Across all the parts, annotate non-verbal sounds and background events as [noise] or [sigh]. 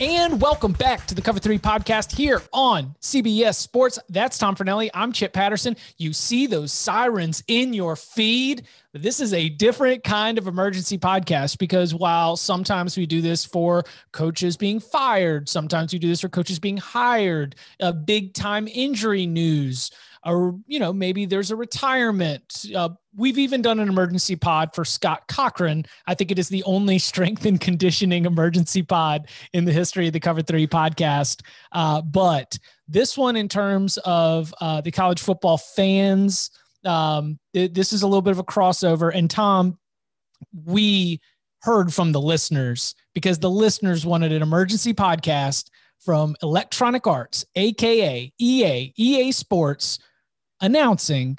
And welcome back to the Cover Three podcast here on CBS Sports. That's Tom Fernelli. I'm Chip Patterson. You see those sirens in your feed. This is a different kind of emergency podcast because while sometimes we do this for coaches being fired, sometimes we do this for coaches being hired, a big time injury news, or you know maybe there's a retirement uh, we've even done an emergency pod for scott cochran i think it is the only [laughs] strength and conditioning emergency pod in the history of the cover three podcast uh, but this one in terms of uh, the college football fans um, it, this is a little bit of a crossover and tom we heard from the listeners because the listeners wanted an emergency podcast from Electronic Arts, aka EA, EA Sports, announcing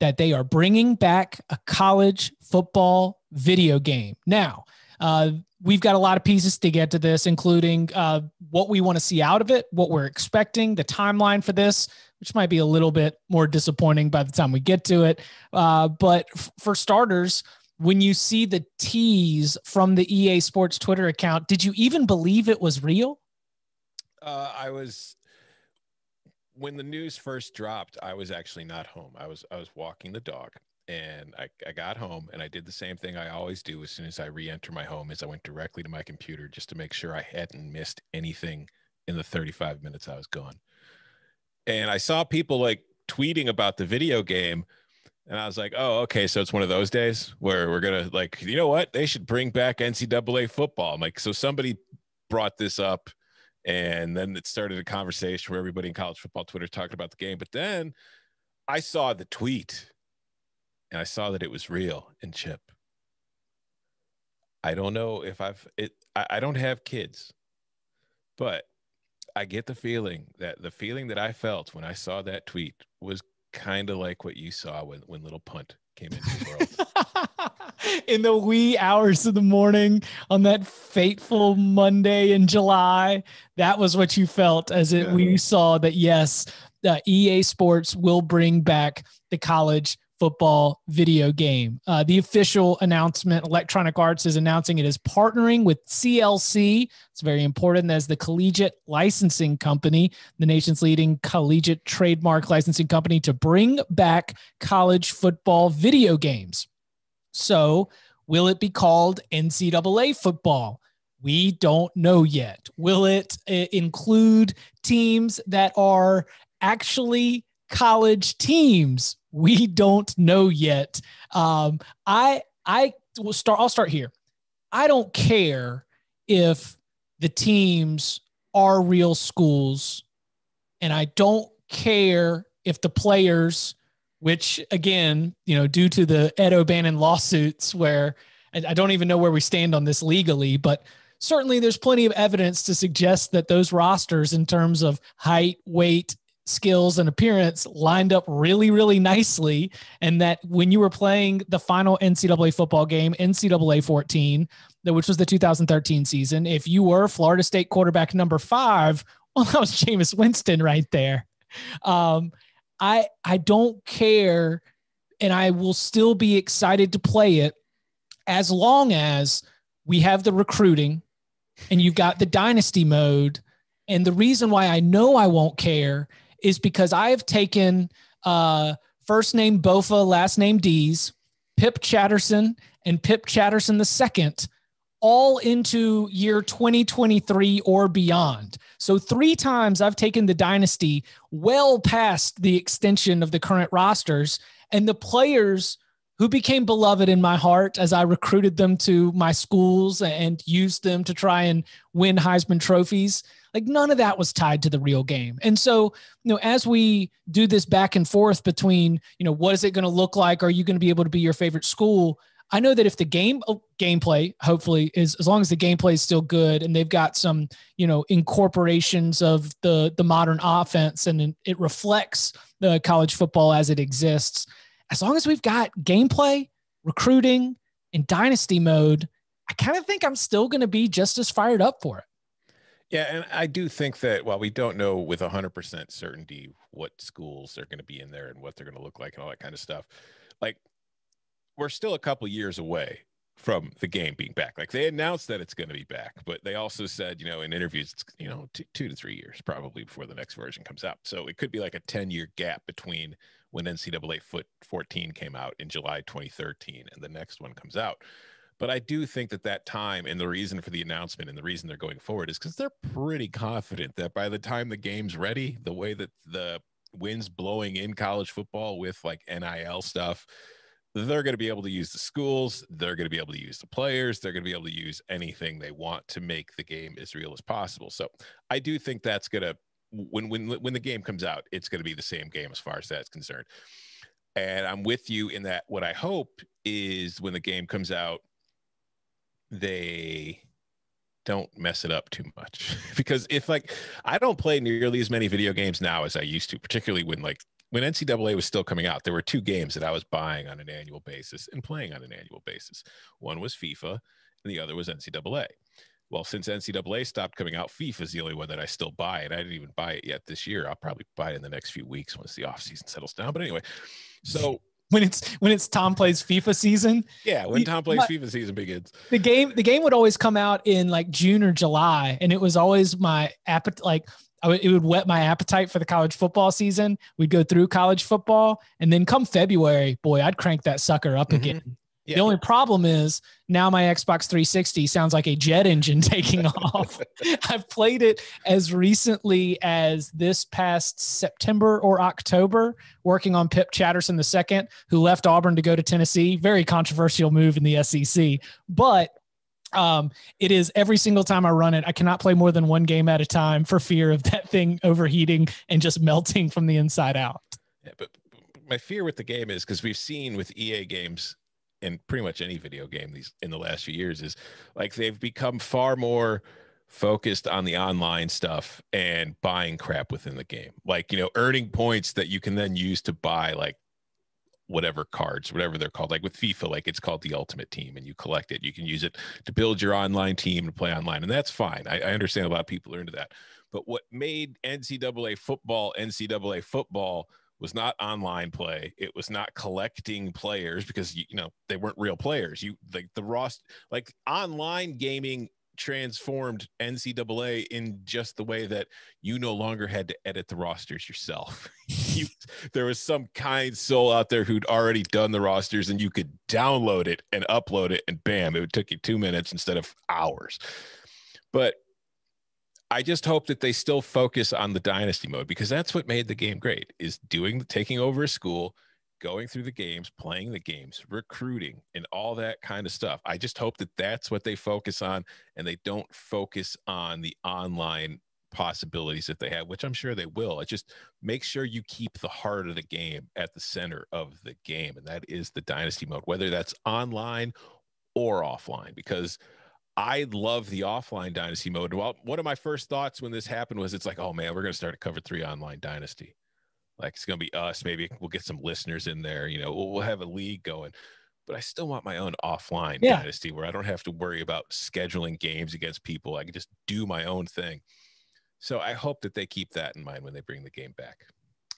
that they are bringing back a college football video game. Now, uh, we've got a lot of pieces to get to this, including uh, what we want to see out of it, what we're expecting, the timeline for this, which might be a little bit more disappointing by the time we get to it. Uh, but f- for starters, when you see the tease from the EA Sports Twitter account, did you even believe it was real? Uh, I was when the news first dropped, I was actually not home. I was I was walking the dog and I, I got home and I did the same thing I always do as soon as I re-enter my home is I went directly to my computer just to make sure I hadn't missed anything in the 35 minutes I was gone. And I saw people like tweeting about the video game and I was like, oh, okay, so it's one of those days where we're gonna like, you know what? They should bring back NCAA football. I'm like, so somebody brought this up and then it started a conversation where everybody in college football Twitter talked about the game. But then I saw the tweet and I saw that it was real and chip. I don't know if I've it I, I don't have kids, but I get the feeling that the feeling that I felt when I saw that tweet was kind of like what you saw when, when little punt came into the world. [laughs] in the wee hours of the morning on that fateful Monday in July, that was what you felt as it yeah. we saw that yes, uh, EA Sports will bring back the college football video game. Uh, the official announcement Electronic Arts is announcing it is partnering with CLC. It's very important as the collegiate licensing company, the nation's leading collegiate trademark licensing company, to bring back college football video games. So, will it be called NCAA football? We don't know yet. Will it eh, include teams that are actually college teams? We don't know yet. Um, I I will start. I'll start here. I don't care if the teams are real schools, and I don't care if the players, which again, you know, due to the Ed O'Bannon lawsuits, where I don't even know where we stand on this legally, but certainly there's plenty of evidence to suggest that those rosters, in terms of height, weight, skills and appearance lined up really, really nicely. And that when you were playing the final NCAA football game, NCAA 14, which was the 2013 season, if you were Florida State quarterback number five, [laughs] well, that was Jameis Winston right there. Um, I I don't care, and I will still be excited to play it as long as we have the recruiting and you've got the dynasty mode. And the reason why I know I won't care is because I have taken uh, first name Bofa, last name Dees, Pip Chatterson, and Pip Chatterson second, all into year 2023 or beyond. So, three times I've taken the dynasty well past the extension of the current rosters, and the players who became beloved in my heart as I recruited them to my schools and used them to try and win Heisman trophies like none of that was tied to the real game. And so, you know, as we do this back and forth between, you know, what is it going to look like? Are you going to be able to be your favorite school? I know that if the game oh, gameplay, hopefully, is as long as the gameplay is still good and they've got some, you know, incorporations of the the modern offense and it reflects the college football as it exists. As long as we've got gameplay, recruiting, and dynasty mode, I kind of think I'm still going to be just as fired up for it. Yeah, and I do think that while we don't know with 100% certainty what schools are going to be in there and what they're going to look like and all that kind of stuff, like we're still a couple years away from the game being back. Like they announced that it's going to be back, but they also said, you know, in interviews, it's, you know, two, two to three years probably before the next version comes out. So it could be like a 10 year gap between when NCAA Foot 14 came out in July 2013 and the next one comes out. But I do think that that time and the reason for the announcement and the reason they're going forward is because they're pretty confident that by the time the game's ready, the way that the winds blowing in college football with like NIL stuff, they're going to be able to use the schools. They're going to be able to use the players. They're going to be able to use anything they want to make the game as real as possible. So I do think that's going to when when when the game comes out, it's going to be the same game as far as that's concerned. And I'm with you in that. What I hope is when the game comes out, they don't mess it up too much [laughs] because if like I don't play nearly as many video games now as I used to, particularly when like when NCAA was still coming out, there were two games that I was buying on an annual basis and playing on an annual basis. One was FIFA and the other was NCAA. Well, since NCAA stopped coming out, FIFA is the only one that I still buy, and I didn't even buy it yet this year. I'll probably buy it in the next few weeks once the off season settles down. But anyway, so when it's when it's Tom plays FIFA season. Yeah, when Tom plays my, FIFA season begins. The game the game would always come out in like June or July, and it was always my appetite. Like it would whet my appetite for the college football season. We'd go through college football, and then come February, boy, I'd crank that sucker up mm-hmm. again. Yeah. The only problem is now my Xbox 360 sounds like a jet engine [laughs] taking [laughs] off. I've played it as recently as this past September or October, working on Pip Chatterson II, who left Auburn to go to Tennessee. Very controversial move in the SEC, but um, it is every single time I run it, I cannot play more than one game at a time for fear of that thing overheating and just melting from the inside out. Yeah, but my fear with the game is because we've seen with EA games in pretty much any video game these in the last few years is like they've become far more focused on the online stuff and buying crap within the game like you know earning points that you can then use to buy like whatever cards whatever they're called like with fifa like it's called the ultimate team and you collect it you can use it to build your online team to play online and that's fine i, I understand a lot of people are into that but what made ncaa football ncaa football was not online play. It was not collecting players because you, you know they weren't real players. You like the Ross like online gaming transformed NCAA in just the way that you no longer had to edit the rosters yourself. [laughs] you, there was some kind soul out there who'd already done the rosters and you could download it and upload it and bam, it took you two minutes instead of hours. But I just hope that they still focus on the dynasty mode because that's what made the game great is doing taking over a school, going through the games, playing the games, recruiting and all that kind of stuff. I just hope that that's what they focus on and they don't focus on the online possibilities that they have, which I'm sure they will. It just make sure you keep the heart of the game at the center of the game and that is the dynasty mode whether that's online or offline because I love the offline dynasty mode. Well, one of my first thoughts when this happened was it's like, oh man, we're going to start a cover three online dynasty. Like it's going to be us. Maybe we'll get some listeners in there. You know, we'll, we'll have a league going. But I still want my own offline yeah. dynasty where I don't have to worry about scheduling games against people. I can just do my own thing. So I hope that they keep that in mind when they bring the game back.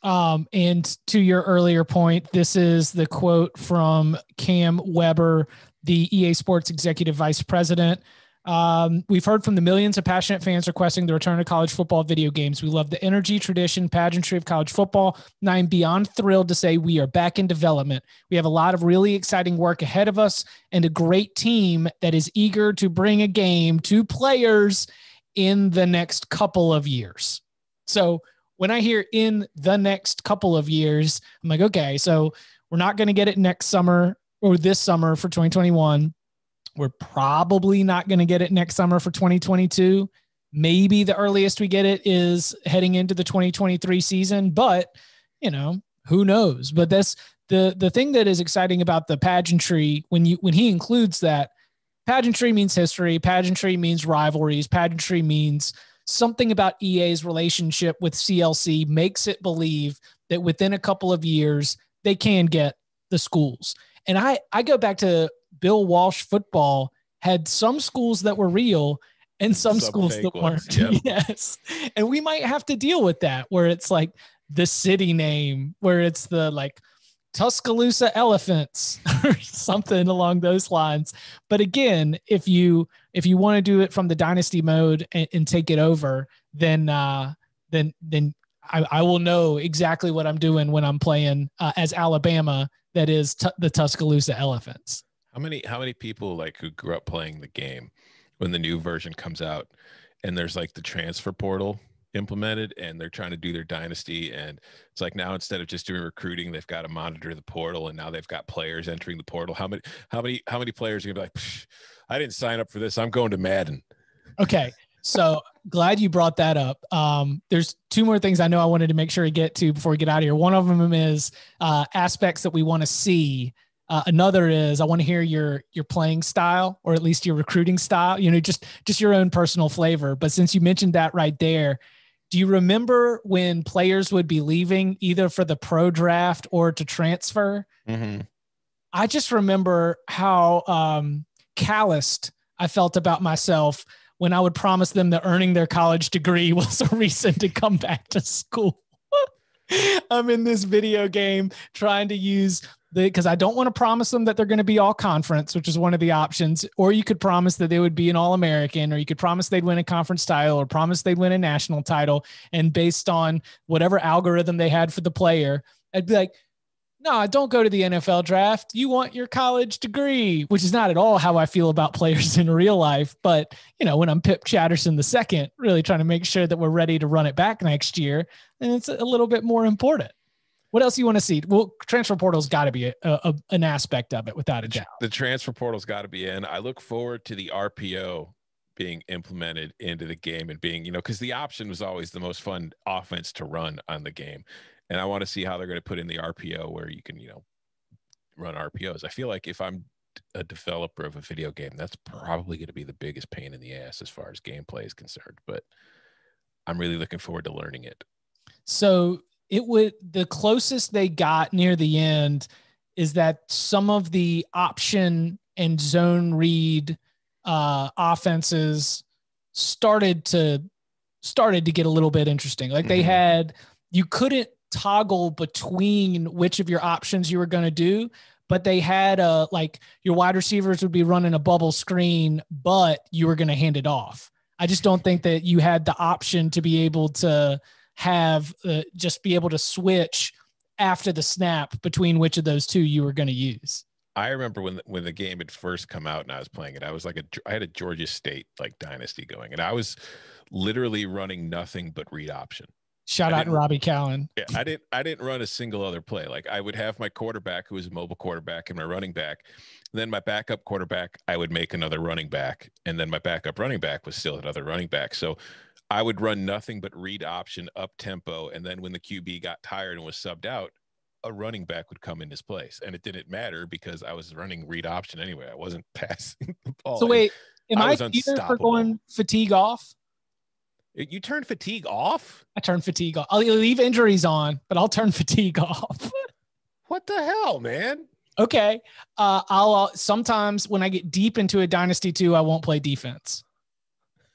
Um, and to your earlier point, this is the quote from Cam Weber, the EA Sports Executive Vice President. Um, we've heard from the millions of passionate fans requesting the return of college football video games. We love the energy, tradition, pageantry of college football, and I'm beyond thrilled to say we are back in development. We have a lot of really exciting work ahead of us and a great team that is eager to bring a game to players in the next couple of years. So when I hear in the next couple of years, I'm like, okay, so we're not going to get it next summer or this summer for 2021. We're probably not going to get it next summer for 2022. Maybe the earliest we get it is heading into the 2023 season, but you know, who knows? But that's the the thing that is exciting about the pageantry when you when he includes that pageantry means history, pageantry means rivalries, pageantry means something about EA's relationship with CLC makes it believe that within a couple of years they can get the schools. And I I go back to Bill Walsh football had some schools that were real and some, some schools that weren't. [laughs] Yep. Yes. And we might have to deal with that where it's like the city name, where it's the like Tuscaloosa elephants [laughs] or something along those lines. But again, if you if you want to do it from the dynasty mode and, and take it over, then uh, then then I, I, will know exactly what I'm doing when I'm playing uh, as Alabama. That is t- the Tuscaloosa Elephants. How many how many people like who grew up playing the game when the new version comes out and there's like the transfer portal implemented and they're trying to do their dynasty and it's like now instead of just doing recruiting they've got to monitor the portal and now they've got players entering the portal how many how many how many players are gonna be like i didn't sign up for this i'm going to madden okay so glad you brought that up um, there's two more things i know i wanted to make sure we get to before we get out of here one of them is uh, aspects that we want to see uh, another is I want to hear your your playing style or at least your recruiting style. You know, just just your own personal flavor. But since you mentioned that right there, do you remember when players would be leaving either for the pro draft or to transfer? Mm-hmm. I just remember how um, calloused I felt about myself when I would promise them that earning their college degree [laughs] was a reason to come back to school. [laughs] I'm in this video game trying to use because I don't want to promise them that they're going to be all conference, which is one of the options. Or you could promise that they would be an All American, or you could promise they'd win a conference title, or promise they'd win a national title. And based on whatever algorithm they had for the player, I'd be like, no, don't go to the NFL draft. You want your college degree, which is not at all how I feel about [laughs] players in real life. But, you know, when I'm Pip Chatterson the second, really trying to make sure that we're ready to run it back next year, and it's a little bit more important what else you want to see? Well, transfer portal's got to be a, a, an aspect of it, without a doubt. The transfer portal's got to be in. I look forward to the RPO being implemented into the game and being, you know, because the option was always the most fun offense to run on the game. And I want to see how they're going to put in the RPO where you can, you know, run RPOs. I feel like if I'm a developer of a video game, that's probably going to be the biggest pain in the ass as far as gameplay is concerned. But I'm really looking forward to learning it. So it would the closest they got near the end is that some of the option and zone read uh, offenses started to started to get a little bit interesting. Like they mm-hmm. had you couldn't toggle between which of your options you were going to do, but they had a uh, like your wide receivers would be running a bubble screen, but you were going to hand it off. I just don't think that you had the option to be able to have uh, just be able to switch after the snap between which of those two you were going to use. I remember when when the game had first come out and I was playing it. I was like a I had a Georgia State like dynasty going, and I was literally running nothing but read option. Shout I out Robbie Callen. Yeah, I didn't I didn't run a single other play. Like I would have my quarterback who was a mobile quarterback and my running back. And then my backup quarterback, I would make another running back. And then my backup running back was still another running back. So I would run nothing but read option up tempo. And then when the QB got tired and was subbed out, a running back would come in his place. And it didn't matter because I was running read option anyway. I wasn't [laughs] passing the ball. So wait, am I, I for going fatigue off? You turn fatigue off? I turn fatigue off. I'll leave injuries on, but I'll turn [laughs] fatigue off. what the hell, man? Okay. Uh, I'll uh, sometimes when I get deep into a dynasty two, I won't play defense.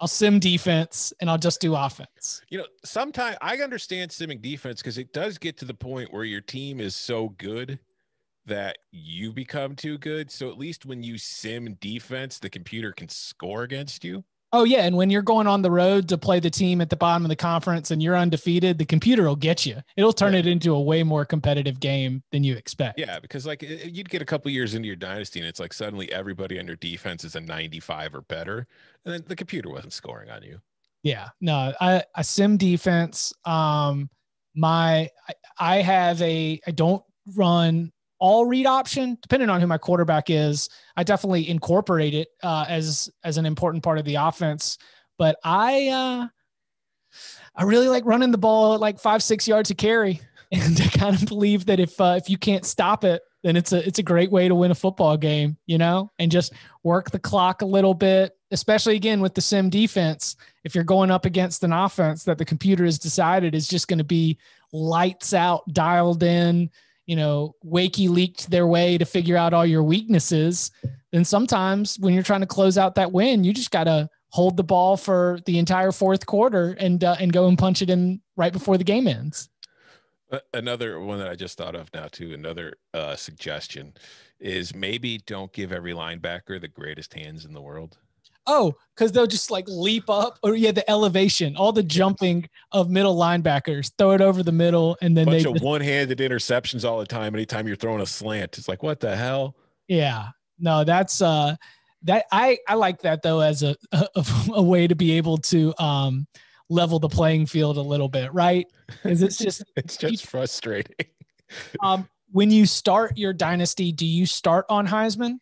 I'll sim defense and I'll just do offense. You know, sometimes I understand simming defense because it does get to the point where your team is so good that you become too good. So at least when you sim defense, the computer can score against you. Oh yeah, and when you're going on the road to play the team at the bottom of the conference and you're undefeated, the computer will get you. It'll turn yeah. it into a way more competitive game than you expect. Yeah, because like you'd get a couple years into your dynasty and it's like suddenly everybody on your defense is a 95 or better, and then the computer wasn't scoring on you. Yeah, no, I, I sim defense. Um, my I, I have a I don't run all read option, depending on who my quarterback is. I definitely incorporate it uh, as as an important part of the offense. But I uh, I really like running the ball at like five six yards a carry, [laughs] and I kind of believe that if uh, if you can't stop it, then it's a it's a great way to win a football game, you know, and just work the clock a little bit. Especially again with the sim defense, if you're going up against an offense that the computer has decided is just going to be lights out, dialed in, you know, wakey leaked their way to figure out all your weaknesses, then sometimes when you're trying to close out that win, you just got to hold the ball for the entire fourth quarter and uh, and go and punch it in right before the game ends. Another one that I just thought of now too. Another uh, suggestion is maybe don't give every linebacker the greatest hands in the world. Oh, because they'll just like leap up, or yeah, the elevation, all the jumping of middle linebackers, throw it over the middle, and then bunch they of one-handed interceptions all the time. Anytime you're throwing a slant, it's like what the hell? Yeah, no, that's uh, that I I like that though as a a, a way to be able to um level the playing field a little bit, right? Because it's just [laughs] it's just frustrating. um, when you start your dynasty, do you start on Heisman?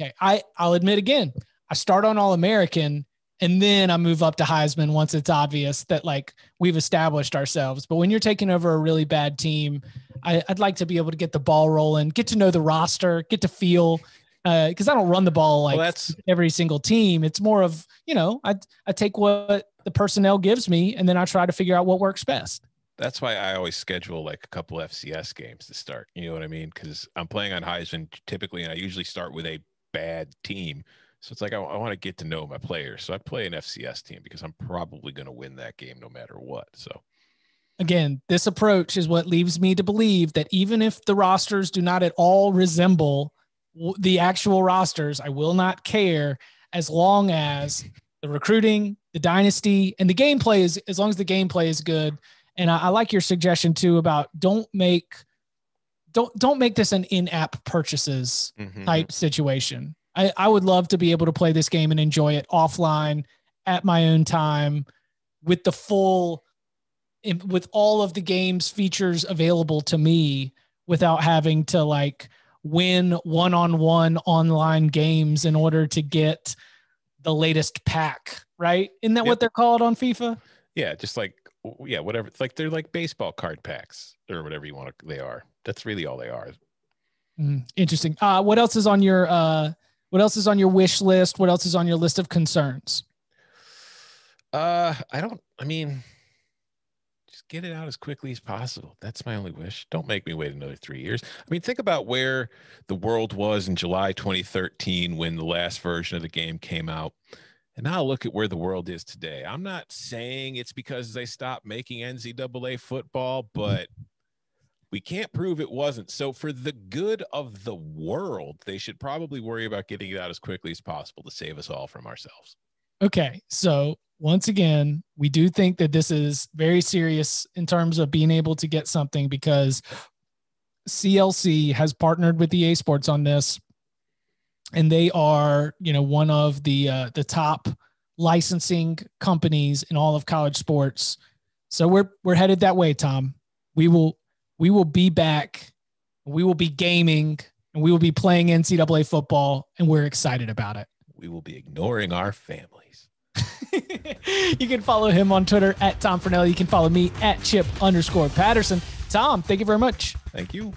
Okay. I, I'll admit again, I start on All American and then I move up to Heisman once it's obvious that like we've established ourselves. But when you're taking over a really bad team, I, would like to be able to get the ball rolling, get to know the roster, get to feel because uh, I don't run the ball like well, every single team. It's more of you know I I take what the personnel gives me and then I try to figure out what works best. That's why I always schedule like a couple FCS games to start. You know what I mean? Because I'm playing on Heisman typically, and I usually start with a bad team. So it's like I, I want to get to know my players. So I play an FCS team because I'm probably going to win that game no matter what. So again, this approach is what leaves me to believe that even if the rosters do not at all resemble the actual rosters, I will not care as long as the recruiting, the dynasty, and the gameplay is as long as the gameplay is good. And I, I like your suggestion too about don't make don't don't make this an in-app purchases mm-hmm. type situation. I, I would love to be able to play this game and enjoy it offline at my own time with the full with all of the game's features available to me without having to like win one-on-one online games in order to get the latest pack, right? Isn't that yep. what they're called on FIFA? Yeah, just like yeah, whatever. It's like they're like baseball card packs or whatever you want to. They are. That's really all they are. Mm, interesting. Uh, what else is on your uh, What else is on your wish list? What else is on your list of concerns? Uh, I don't. I mean, just get it out as quickly as possible. That's my only wish. Don't make me wait another three years. I mean, think about where the world was in July 2013 when the last version of the game came out. And now look at where the world is today. I'm not saying it's because they stopped making NCAA football, mm-hmm. but we can't prove it wasn't. So, for the good of the world, they should probably worry about getting it out as quickly as possible to save us all from ourselves. Okay. So, once again, we do think that this is very serious in terms of being able to get something because CLC has partnered with EA Sports on this and they are you know one of the uh, the top licensing companies in all of college sports. So we're we're headed that way, Tom. We will we will be back. We will be gaming and we will be playing NCAA football, and we're excited about it. We will be ignoring our families. [laughs] you can follow him on Twitter at Tom Fernelli. You can follow me at Chip underscore Patterson. Tom, thank you very much. Thank you.